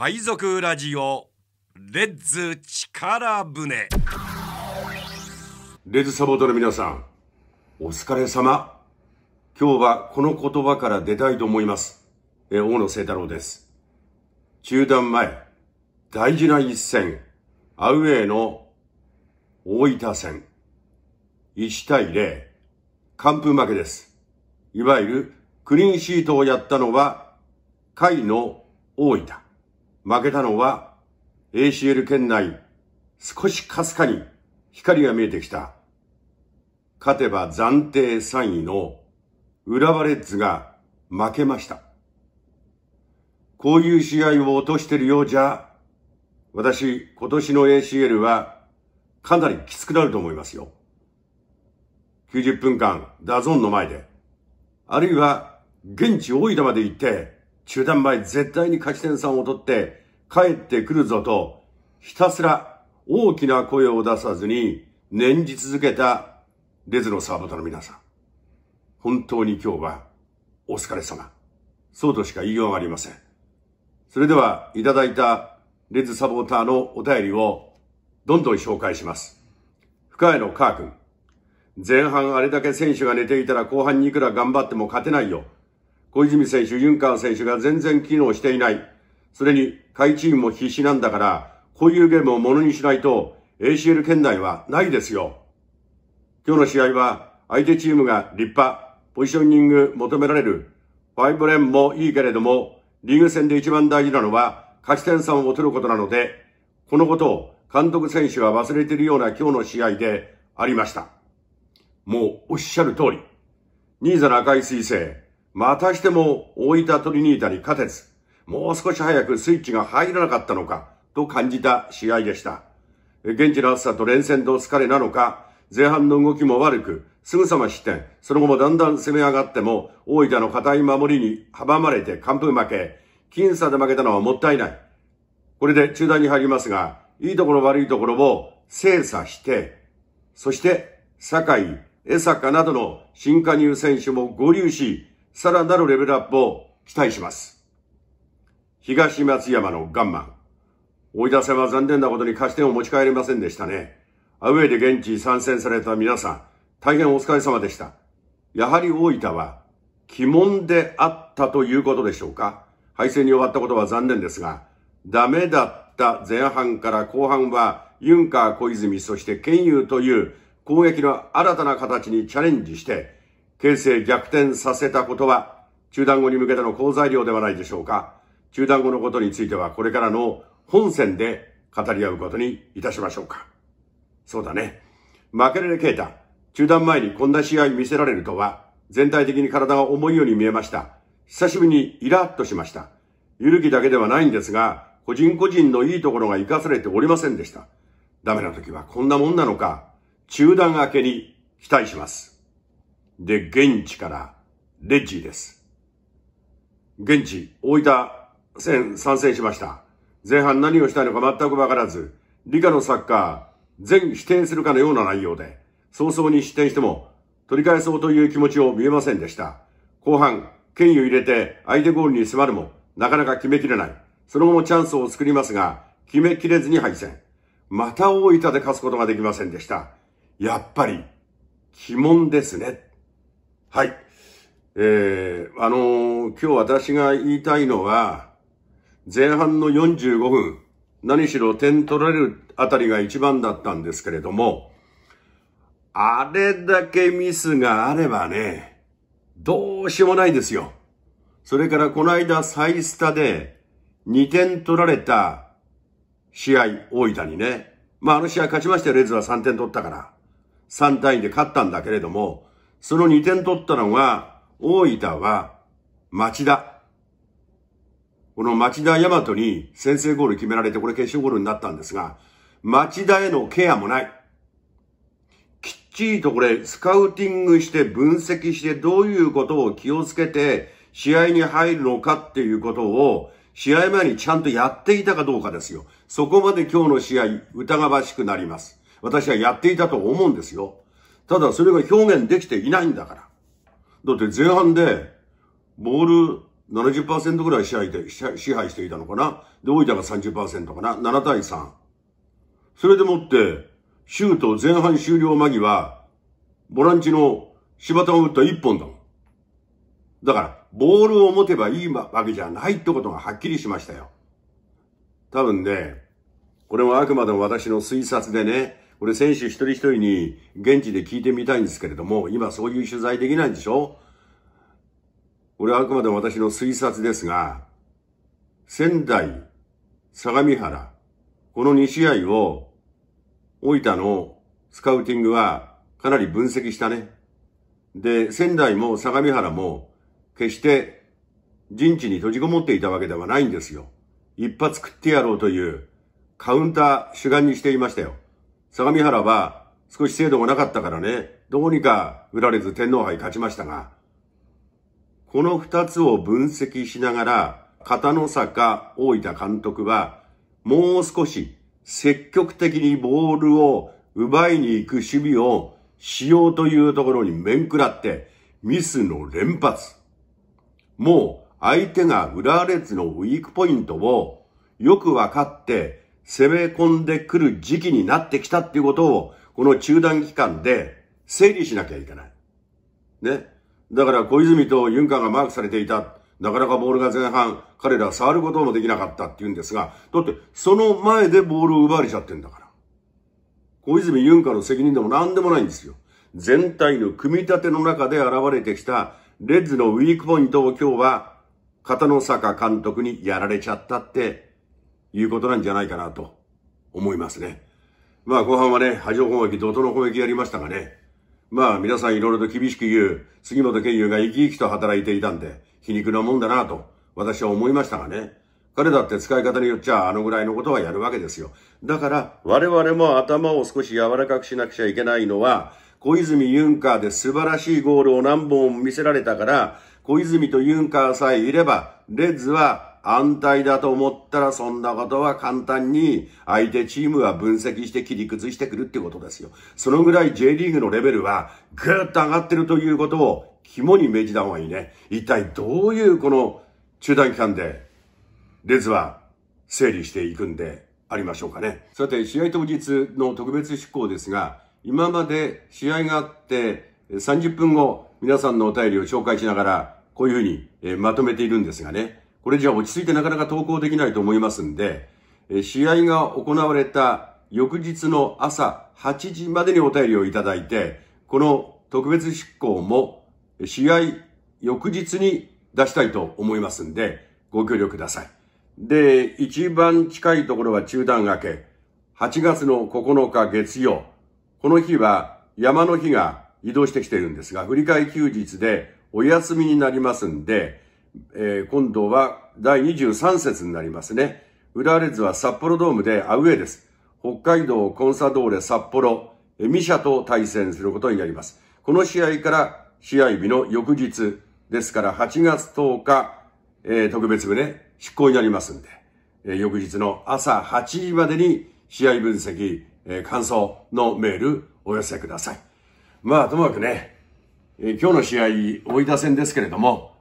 海賊ラジオレッズ力船レッズサポートの皆さんお疲れ様今日はこの言葉から出たいと思いますえ大野聖太郎です中断前大事な一戦アウェーの大分戦1対0完封負けですいわゆるクリーンシートをやったのは甲斐の大分負けたのは ACL 圏内、少しかすかに光が見えてきた。勝てば暫定3位の浦和レッズが負けました。こういう試合を落としてるようじゃ、私、今年の ACL はかなりきつくなると思いますよ。90分間、ダゾンの前で、あるいは現地大分まで行って、中断前絶対に勝ち点3を取って、帰ってくるぞと、ひたすら大きな声を出さずに念じ続けたレズのサーバタの皆さん。本当に今日はお疲れ様。そうとしか言いようがありません。それでは、いただいたレズサポーターのお便りをどんどん紹介します。深谷のカー君。前半あれだけ選手が寝ていたら後半にいくら頑張っても勝てないよ。小泉選手、ユンカー選手が全然機能していない。それに、会チームも必死なんだから、こういうゲームをものにしないと、ACL 圏内はないですよ。今日の試合は、相手チームが立派、ポジショニング求められる、ファイブレンもいいけれども、リーグ戦で一番大事なのは、勝ち点3を取ることなので、このことを監督選手は忘れているような今日の試合でありました。もうおっしゃる通り。新座の赤い彗星、またしても大分トリニータに勝てず、もう少し早くスイッチが入らなかったのかと感じた試合でした。現地の暑さと連戦の疲れなのか、前半の動きも悪く、すぐさま失点、その後もだんだん攻め上がっても、大分の堅い守りに阻まれて完封負け、僅差で負けたのはもったいない。これで中断に入りますが、いいところ悪いところを精査して、そして、酒井、江坂などの新加入選手も合流し、さらなるレベルアップを期待します。東松山のガンマン。追い出せは残念なことに貸し点を持ち帰りませんでしたね。アウェイで現地参戦された皆さん、大変お疲れ様でした。やはり大分は、鬼門であったということでしょうか。敗戦に終わったことは残念ですが、ダメだった前半から後半は、ユンカー小泉、そして県有という攻撃の新たな形にチャレンジして、形勢逆転させたことは、中断後に向けての好材料ではないでしょうか。中断後のことについてはこれからの本戦で語り合うことにいたしましょうか。そうだね。負けられケータ、中断前にこんな試合見せられるとは、全体的に体が重いように見えました。久しぶりにイラッとしました。ゆるきだけではないんですが、個人個人のいいところが活かされておりませんでした。ダメな時はこんなもんなのか、中断明けに期待します。で、現地から、レッジーです。現地、大分戦、参戦しました。前半何をしたいのか全くわからず、理科のサッカー、全否定するかのような内容で、早々に失点しても、取り返そうという気持ちを見えませんでした。後半、権威を入れて相手ゴールに迫るも、なかなか決めきれない。その後もチャンスを作りますが、決めきれずに敗戦。また大分で勝つことができませんでした。やっぱり、鬼門ですね。はい。えー、あのー、今日私が言いたいのは、前半の45分、何しろ点取られるあたりが一番だったんですけれども、あれだけミスがあればね、どうしようもないですよ。それからこの間再スタで2点取られた試合、大分にね。まああの試合勝ちましたよ、レズは3点取ったから。3対2で勝ったんだけれども、その2点取ったのが、大分は町田。この町田大和に先制ゴール決められて、これ決勝ゴールになったんですが、町田へのケアもない。きっちりとこれ、スカウティングして、分析して、どういうことを気をつけて、試合に入るのかっていうことを、試合前にちゃんとやっていたかどうかですよ。そこまで今日の試合、疑わしくなります。私はやっていたと思うんですよ。ただ、それが表現できていないんだから。だって前半で、ボール、70%ぐらい支配で支配していたのかな。で、大分が30%かな。7対3。それでもって、シュート前半終了間際、ボランチの柴田を打った1本だもん。だから、ボールを持てばいいわけじゃないってことがはっきりしましたよ。多分ね、これはあくまでも私の推察でね、これ選手一人一人に現地で聞いてみたいんですけれども、今そういう取材できないんでしょこれはあくまで私の推察ですが、仙台、相模原、この2試合を、大分のスカウティングはかなり分析したね。で、仙台も相模原も、決して陣地に閉じこもっていたわけではないんですよ。一発食ってやろうというカウンター主眼にしていましたよ。相模原は少し精度がなかったからね、どうにか売られず天皇杯勝ちましたが、この二つを分析しながら、片野坂大分監督は、もう少し積極的にボールを奪いに行く守備をしようというところに面食らって、ミスの連発。もう相手が裏列のウィークポイントをよく分かって攻め込んでくる時期になってきたっていうことを、この中断期間で整理しなきゃいけない。ね。だから小泉とユンカーがマークされていた。なかなかボールが前半、彼ら触ることもできなかったって言うんですが、だってその前でボールを奪われちゃってんだから。小泉ユンカーの責任でも何でもないんですよ。全体の組み立ての中で現れてきたレッズのウィークポイントを今日は片野坂監督にやられちゃったっていうことなんじゃないかなと思いますね。まあ後半はね、波状攻撃、怒涛の攻撃やりましたがね、まあ皆さんいろいろと厳しく言う、杉本健友が生き生きと働いていたんで、皮肉なもんだなと、私は思いましたがね。彼だって使い方によっちゃあのぐらいのことはやるわけですよ。だから我々も頭を少し柔らかくしなくちゃいけないのは、小泉ユンカーで素晴らしいゴールを何本も見せられたから、小泉とユンカーさえいれば、レッズは安泰だと思ったらそんなことは簡単に相手チームは分析して切り崩してくるってことですよ。そのぐらい J リーグのレベルはぐーっと上がってるということを肝に銘じた方がいいね。一体どういうこの中断期間で、列は整理していくんでありましょうかね。さて、試合当日の特別執行ですが、今まで試合があって30分後、皆さんのお便りを紹介しながら、こういうふうにまとめているんですがね。これじゃ落ち着いてなかなか投稿できないと思いますんで、試合が行われた翌日の朝8時までにお便りをいただいて、この特別執行も試合翌日に出したいと思いますんで、ご協力ください。で、一番近いところは中断明け、8月の9日月曜、この日は山の日が移動してきているんですが、振り替え休日でお休みになりますんで、えー、今度は第23節になりますね。浦和レッズは札幌ドームでアウェーです。北海道コンサドーレ札幌、ミシャと対戦することになります。この試合から試合日の翌日、ですから8月10日、えー、特別部ね、執行になりますんで、えー、翌日の朝8時までに試合分析、えー、感想のメールお寄せください。まあ、ともかくね、えー、今日の試合、大分戦ですけれども、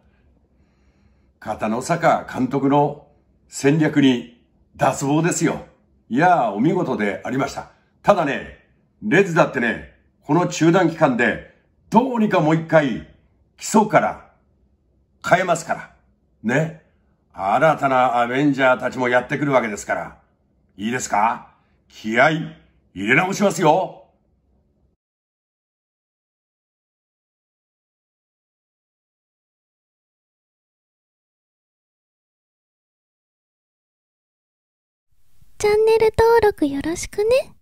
片野坂監督の戦略に脱帽ですよ。いやあ、お見事でありました。ただね、レズだってね、この中断期間で、どうにかもう一回、基礎から変えますから。ね。新たなアベンジャーたちもやってくるわけですから。いいですか気合入れ直しますよチャンネル登録よろしくね。